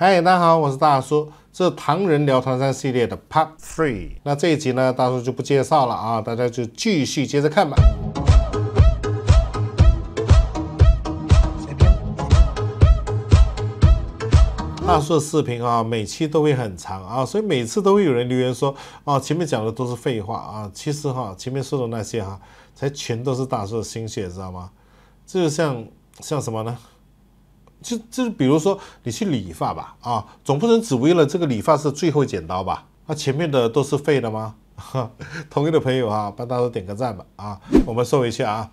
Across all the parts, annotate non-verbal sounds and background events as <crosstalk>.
嗨，大家好，我是大叔，这是《唐人聊唐山》系列的 Part Three。那这一集呢，大叔就不介绍了啊，大家就继续接着看吧。大叔的视频啊，每期都会很长啊，所以每次都会有人留言说啊，前面讲的都是废话啊。其实哈，前面说的那些哈，才全都是大叔的心血，知道吗？就像像什么呢？就就比如说你去理发吧，啊，总不能只为了这个理发师最后剪刀吧？那前面的都是废的吗？<laughs> 同意的朋友啊，帮大叔点个赞吧！啊，我们说一下啊，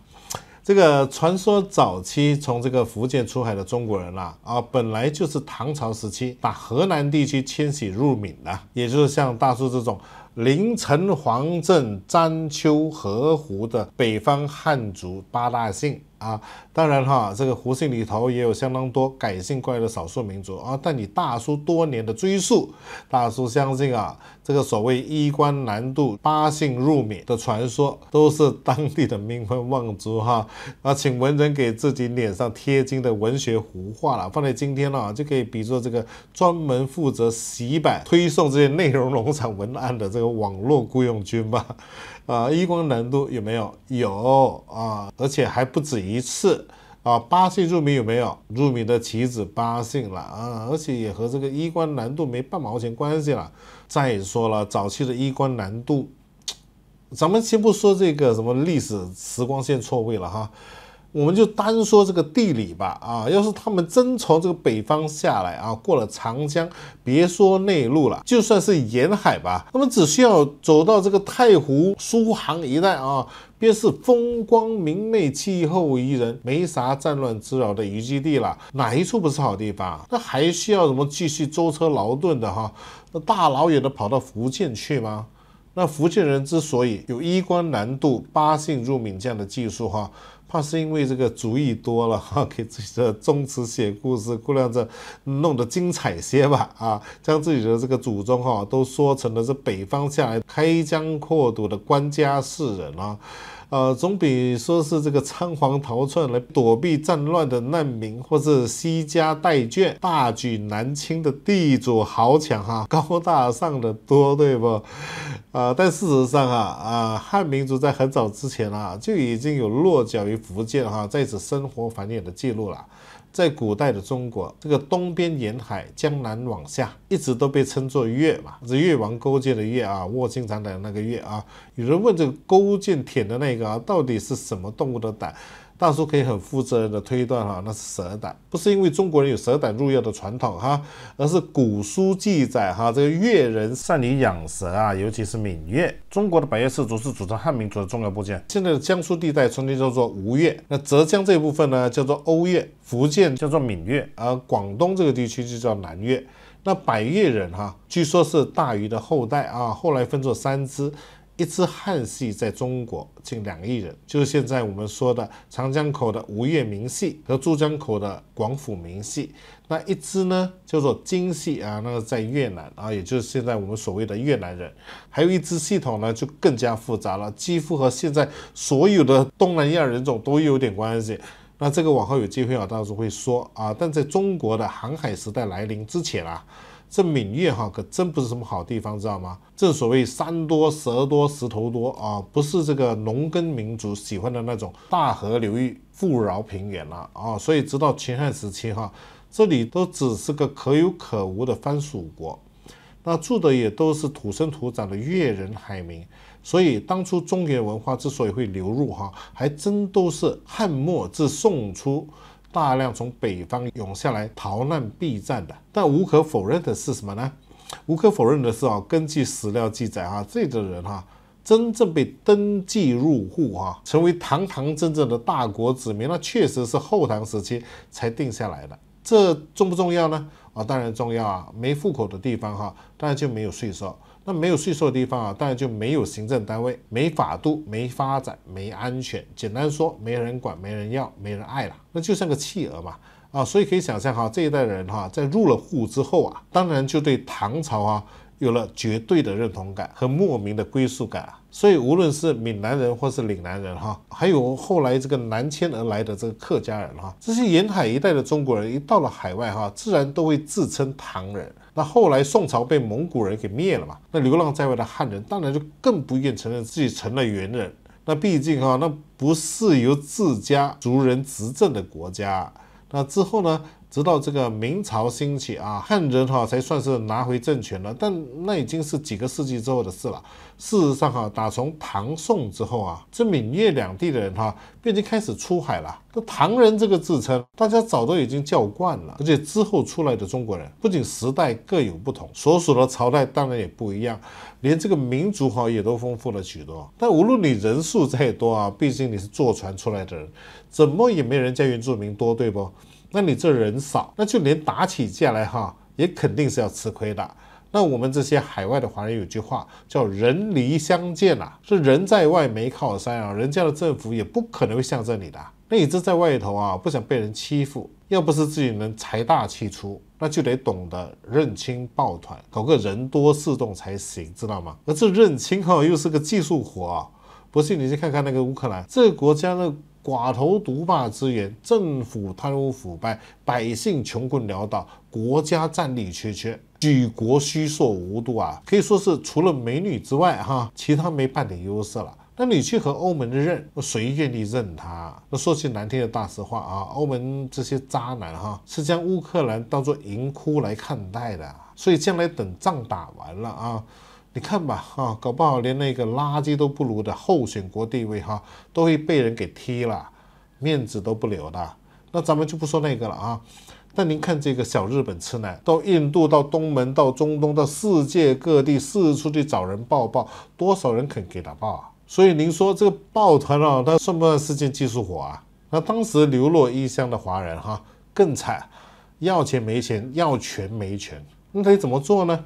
这个传说早期从这个福建出海的中国人啦，啊，本来就是唐朝时期把河南地区迁徙入闽的，也就是像大叔这种临城黄镇章丘河湖的北方汉族八大姓。啊，当然哈，这个胡姓里头也有相当多改姓过来的少数民族啊。但你大叔多年的追溯，大叔相信啊，这个所谓衣冠难度八姓入闽的传说，都是当地的名门望族哈。啊，请文人给自己脸上贴金的文学胡话了，放在今天呢，就可以比作这个专门负责洗版推送这些内容农场文案的这个网络雇佣军吧。啊，衣冠难度有没有？有啊，而且还不止一次啊。八姓入名有没有？入名的棋子八姓了啊，而且也和这个衣冠难度没半毛钱关系了。再说了，早期的衣冠难度，咱们先不说这个什么历史时光线错位了哈。我们就单说这个地理吧，啊，要是他们真从这个北方下来啊，过了长江，别说内陆了，就算是沿海吧，他们只需要走到这个太湖、苏杭一带啊，便是风光明媚、气候宜人、没啥战乱之扰的渔基地了，哪一处不是好地方？那还需要什么继续舟车劳顿的哈？那大老远的跑到福建去吗？那福建人之所以有衣冠南渡、八姓入闽这样的技术哈？怕是因为这个主意多了哈，<laughs> 给自己的宗祠写故事，估量着弄得精彩些吧 <laughs> 啊，将自己的这个祖宗哈都说成了是北方下来开疆扩土的官家士人啊。呃，总比说是这个仓皇逃窜来躲避战乱的难民，或是西家带眷大举南侵的地主豪强哈，高大上的多，对不？啊，但事实上啊，啊，汉民族在很早之前啊，就已经有落脚于福建哈，在此生活繁衍的记录了。在古代的中国，这个东边沿海江南往下，一直都被称作越嘛。这越王勾践的越啊，卧薪尝胆那个越啊。有人问，这个勾践舔的那个啊，到底是什么动物的胆？大叔可以很负责任的推断哈，那是蛇胆，不是因为中国人有蛇胆入药的传统哈，而是古书记载哈，这个越人善于养蛇啊，尤其是闽越。中国的百越氏族是组成汉民族的重要部件。现在的江苏地带曾经叫做吴越，那浙江这一部分呢叫做瓯越，福建叫做闽越，而广东这个地区就叫南越。那百越人哈，据说是大禹的后代啊，后来分作三支。一支汉系在中国近两亿人，就是现在我们说的长江口的吴越明系和珠江口的广府明系。那一支呢，叫做金系啊，那个在越南啊，也就是现在我们所谓的越南人。还有一支系统呢，就更加复杂了，几乎和现在所有的东南亚人种都有点关系。那这个往后有机会啊，到时候会说啊。但在中国的航海时代来临之前啊。这闽越哈可真不是什么好地方，知道吗？正所谓山多蛇多石头多啊，不是这个农耕民族喜欢的那种大河流域富饶平原了啊。所以直到秦汉时期哈，这里都只是个可有可无的藩属国。那住的也都是土生土长的越人海民。所以当初中原文化之所以会流入哈，还真都是汉末至宋初。大量从北方涌下来逃难避战的，但无可否认的是什么呢？无可否认的是啊，根据史料记载啊，这个人哈，真正被登记入户哈，成为堂堂正正的大国子民，那确实是后唐时期才定下来的。这重不重要呢？啊，当然重要啊，没户口的地方哈，当然就没有税收。那没有税收的地方啊，当然就没有行政单位，没法度，没发展，没安全。简单说，没人管，没人要，没人爱了。那就像个弃儿嘛。啊，所以可以想象哈，这一代人哈，在入了户之后啊，当然就对唐朝啊有了绝对的认同感和莫名的归属感啊。所以无论是闽南人或是岭南人哈，还有后来这个南迁而来的这个客家人哈，这些沿海一带的中国人一到了海外哈，自然都会自称唐人。那后来宋朝被蒙古人给灭了嘛？那流浪在外的汉人当然就更不愿承认自己成了元人。那毕竟啊，那不是由自家族人执政的国家。那之后呢？直到这个明朝兴起啊，汉人哈才算是拿回政权了，但那已经是几个世纪之后的事了。事实上哈，打从唐宋之后啊，这闽粤两地的人哈，便已经开始出海了。那唐人这个自称，大家早都已经叫惯了。而且之后出来的中国人，不仅时代各有不同，所属的朝代当然也不一样，连这个民族哈也都丰富了许多。但无论你人数再多啊，毕竟你是坐船出来的人，怎么也没人家原住民多，对不？那你这人少，那就连打起架来哈，也肯定是要吃亏的。那我们这些海外的华人有句话叫“人离乡见”啊，是人在外没靠山啊，人家的政府也不可能会向着你的。那你这在外头啊，不想被人欺负，要不是自己能财大气粗，那就得懂得认亲抱团，搞个人多势众才行，知道吗？而这认亲哈，又是个技术活啊，不信你去看看那个乌克兰这个国家的。寡头独霸资源，政府贪污腐败，百姓穷困潦倒，国家战力缺缺，举国虚硕无度啊，可以说是除了美女之外哈，其他没半点优势了。那你去和欧盟的认谁愿意认他？那说句难听的大实话啊，欧盟这些渣男哈，是将乌克兰当做银窟来看待的，所以将来等仗打完了啊。你看吧，啊，搞不好连那个垃圾都不如的候选国地位哈，都会被人给踢了，面子都不留的。那咱们就不说那个了啊。那您看这个小日本吃奶，到印度、到东门、到中东、到世界各地四处去找人抱抱，多少人肯给他抱啊？所以您说这个抱团啊，它算不算是件技术活啊？那当时流落异乡的华人哈更惨，要钱没钱，要权没权，那得怎么做呢？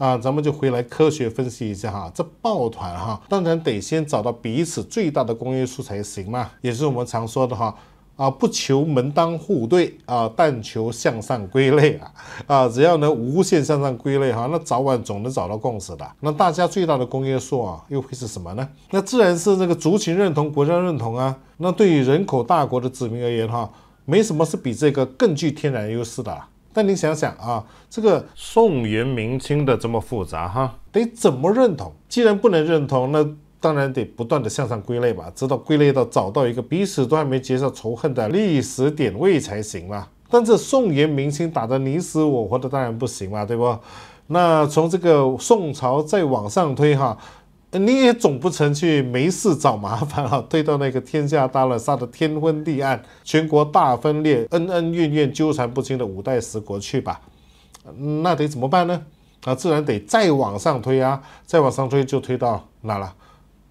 啊，咱们就回来科学分析一下哈，这抱团哈，当然得先找到彼此最大的公约数才行嘛，也是我们常说的哈，啊，不求门当户对啊，但求向上归类啊，啊，只要能无限向上归类哈，那早晚总能找到共识的。那大家最大的公约数啊，又会是什么呢？那自然是这个族群认同、国家认同啊。那对于人口大国的子民而言哈，没什么是比这个更具天然优势的。但你想想啊，这个宋元明清的这么复杂哈，得怎么认同？既然不能认同，那当然得不断的向上归类吧，直到归类到找到一个彼此都还没结上仇恨的历史点位才行嘛。但这宋元明清打的你死我活的，当然不行嘛，对不？那从这个宋朝再往上推哈。你也总不成去没事找麻烦啊？推到那个天下大乱、杀的天昏地暗、全国大分裂、恩恩怨怨纠缠不清的五代十国去吧？那得怎么办呢？那自然得再往上推啊！再往上推就推到哪了？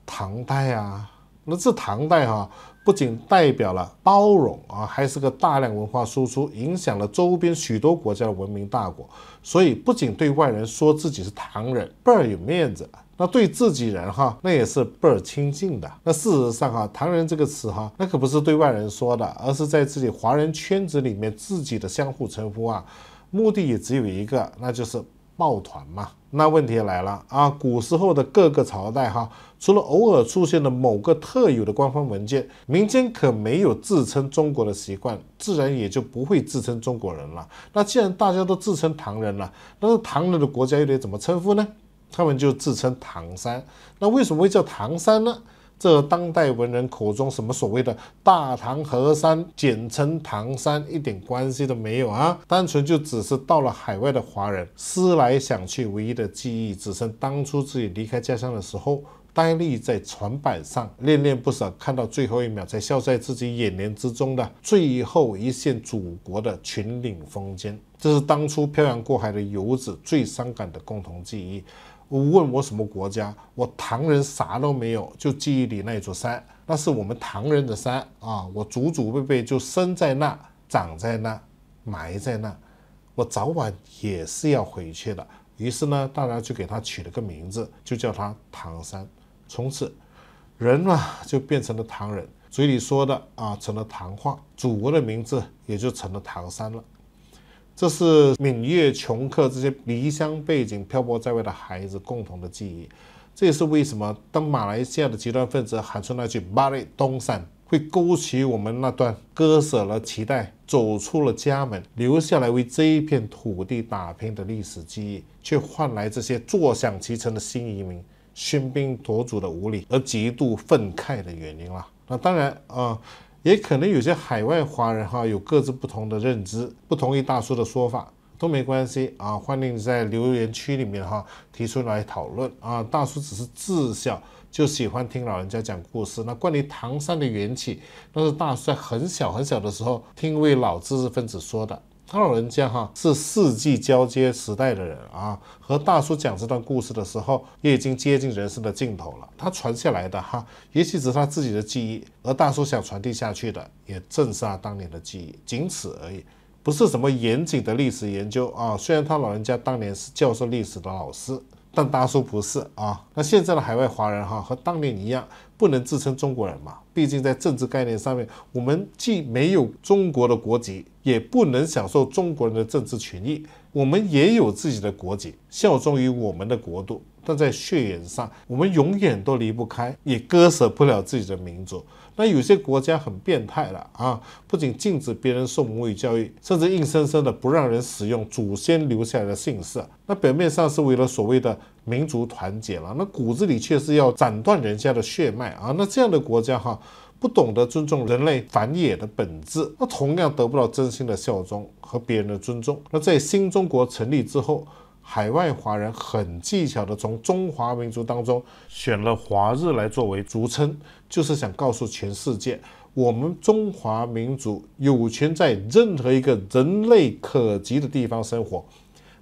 唐代啊！那这唐代哈，不仅代表了包容啊，还是个大量文化输出，影响了周边许多国家的文明大国。所以不仅对外人说自己是唐人，倍儿有面子。那对自己人哈，那也是倍儿亲近的。那事实上哈，“唐人”这个词哈，那可不是对外人说的，而是在自己华人圈子里面自己的相互称呼啊。目的也只有一个，那就是抱团嘛。那问题来了啊，古时候的各个朝代哈，除了偶尔出现的某个特有的官方文件，民间可没有自称中国的习惯，自然也就不会自称中国人了。那既然大家都自称唐人了，那唐人的国家又得怎么称呼呢？他们就自称唐山，那为什么会叫唐山呢？这当代文人口中什么所谓的“大唐河山”，简称唐山，一点关系都没有啊！单纯就只是到了海外的华人，思来想去，唯一的记忆只剩当初自己离开家乡的时候，呆立在船板上，恋恋不舍，看到最后一秒，才笑在自己眼帘之中的最后一线祖国的群岭峰间。这是当初漂洋过海的游子最伤感的共同记忆。问我什么国家？我唐人啥都没有，就记忆里那座山，那是我们唐人的山啊！我祖祖辈辈就生在那，长在那，埋在那，我早晚也是要回去的。于是呢，大家就给他取了个名字，就叫他唐山。从此，人啊、就变成了唐人，嘴里说的啊成了唐话，祖国的名字也就成了唐山了。这是闽粤穷客这些离乡背景漂泊在外的孩子共同的记忆，这也是为什么当马来西亚的极端分子喊出那句“巴里东山”，会勾起我们那段割舍了期待、走出了家门、留下来为这一片土地打拼的历史记忆，却换来这些坐享其成的新移民喧宾夺主的无理而极度愤慨的原因啦。那当然啊。也可能有些海外华人哈有各自不同的认知，不同意大叔的说法都没关系啊，欢迎你在留言区里面哈提出来讨论啊。大叔只是自小就喜欢听老人家讲故事，那关于唐山的缘起，那是大叔在很小很小的时候听一位老知识分子说的。他老人家哈是世纪交接时代的人啊，和大叔讲这段故事的时候，也已经接近人生的尽头了。他传下来的哈，也许只是他自己的记忆，而大叔想传递下去的，也正是他当年的记忆，仅此而已，不是什么严谨的历史研究啊。虽然他老人家当年是教授历史的老师。但大叔不是啊，那现在的海外华人哈，和当年一样，不能自称中国人嘛？毕竟在政治概念上面，我们既没有中国的国籍，也不能享受中国人的政治权益。我们也有自己的国籍，效忠于我们的国度，但在血缘上，我们永远都离不开，也割舍不了自己的民族。那有些国家很变态了啊！不仅禁止别人受母语教育，甚至硬生生的不让人使用祖先留下来的姓氏。那表面上是为了所谓的民族团结了，那骨子里却是要斩断人家的血脉啊！那这样的国家哈，不懂得尊重人类繁衍的本质，那同样得不到真心的效忠和别人的尊重。那在新中国成立之后。海外华人很技巧地从中华民族当中选了“华日”来作为族称，就是想告诉全世界：我们中华民族有权在任何一个人类可及的地方生活，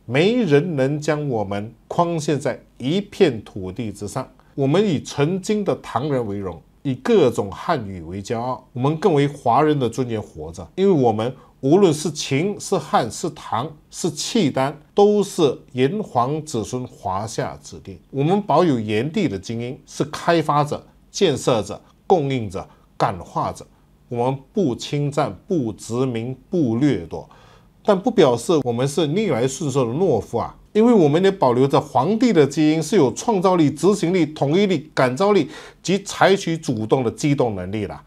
没人能将我们框限在一片土地之上。我们以曾经的唐人为荣，以各种汉语为骄傲，我们更为华人的尊严活着，因为我们。无论是秦是汉是唐是契丹，都是炎黄子孙、华夏子弟。我们保有炎帝的精英，是开发者、建设者、供应者、感化者。我们不侵占、不殖民、不掠夺，但不表示我们是逆来顺受的懦夫啊！因为我们也保留着皇帝的基因，是有创造力、执行力、统一力、感召力及采取主动的机动能力的。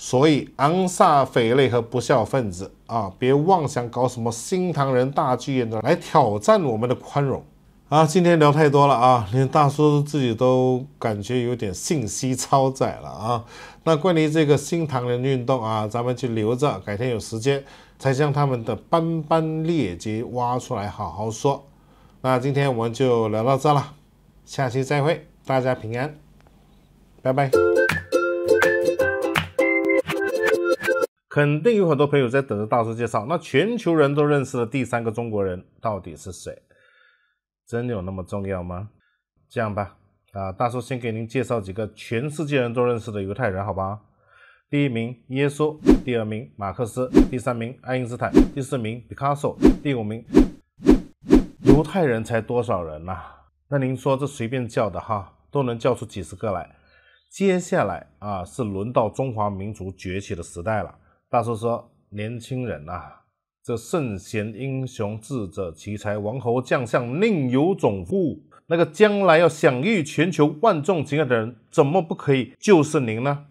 所以，昂萨匪类和不孝分子啊，别妄想搞什么新唐人大剧院的来挑战我们的宽容啊！今天聊太多了啊，连大叔自己都感觉有点信息超载了啊！那关于这个新唐人运动啊，咱们就留着，改天有时间才将他们的斑斑劣迹挖出来好好说。那今天我们就聊到这了，下期再会，大家平安，拜拜。肯定有很多朋友在等着大叔介绍。那全球人都认识的第三个中国人到底是谁？真有那么重要吗？这样吧，啊，大叔先给您介绍几个全世界人都认识的犹太人，好吧？第一名，耶稣；第二名，马克思；第三名，爱因斯坦；第四名，毕卡索；第五名，犹太人才多少人呐？那您说这随便叫的哈，都能叫出几十个来。接下来啊，是轮到中华民族崛起的时代了。大叔说：“年轻人啊，这圣贤、英雄、智者、奇才、王侯将相，宁有种乎？那个将来要享誉全球、万众敬仰的人，怎么不可以就是您呢？”